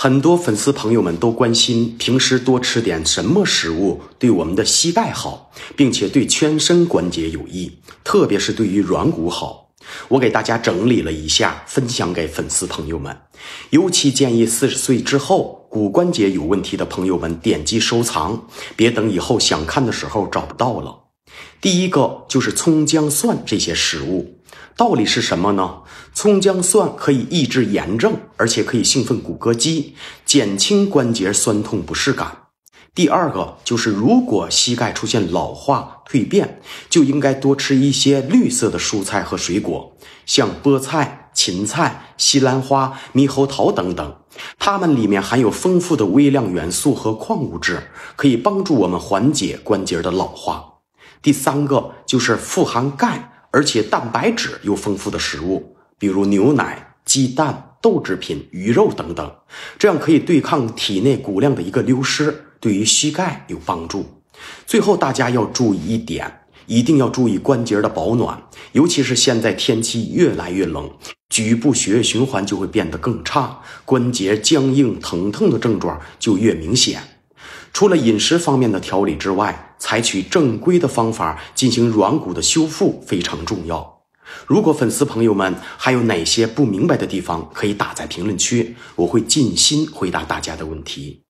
很多粉丝朋友们都关心，平时多吃点什么食物对我们的膝盖好，并且对全身关节有益，特别是对于软骨好。我给大家整理了一下，分享给粉丝朋友们。尤其建议四十岁之后骨关节有问题的朋友们点击收藏，别等以后想看的时候找不到了。第一个就是葱、姜、蒜这些食物。道理是什么呢？葱姜蒜可以抑制炎症，而且可以兴奋骨骼肌，减轻关节酸痛不适感。第二个就是，如果膝盖出现老化蜕变，就应该多吃一些绿色的蔬菜和水果，像菠菜、芹菜、西兰花、猕猴桃等等，它们里面含有丰富的微量元素和矿物质，可以帮助我们缓解关节的老化。第三个就是富含钙。而且蛋白质又丰富的食物，比如牛奶、鸡蛋、豆制品、鱼肉等等，这样可以对抗体内骨量的一个流失，对于膝盖有帮助。最后，大家要注意一点，一定要注意关节的保暖，尤其是现在天气越来越冷，局部血液循环就会变得更差，关节僵硬、疼痛的症状就越明显。除了饮食方面的调理之外，采取正规的方法进行软骨的修复非常重要。如果粉丝朋友们还有哪些不明白的地方，可以打在评论区，我会尽心回答大家的问题。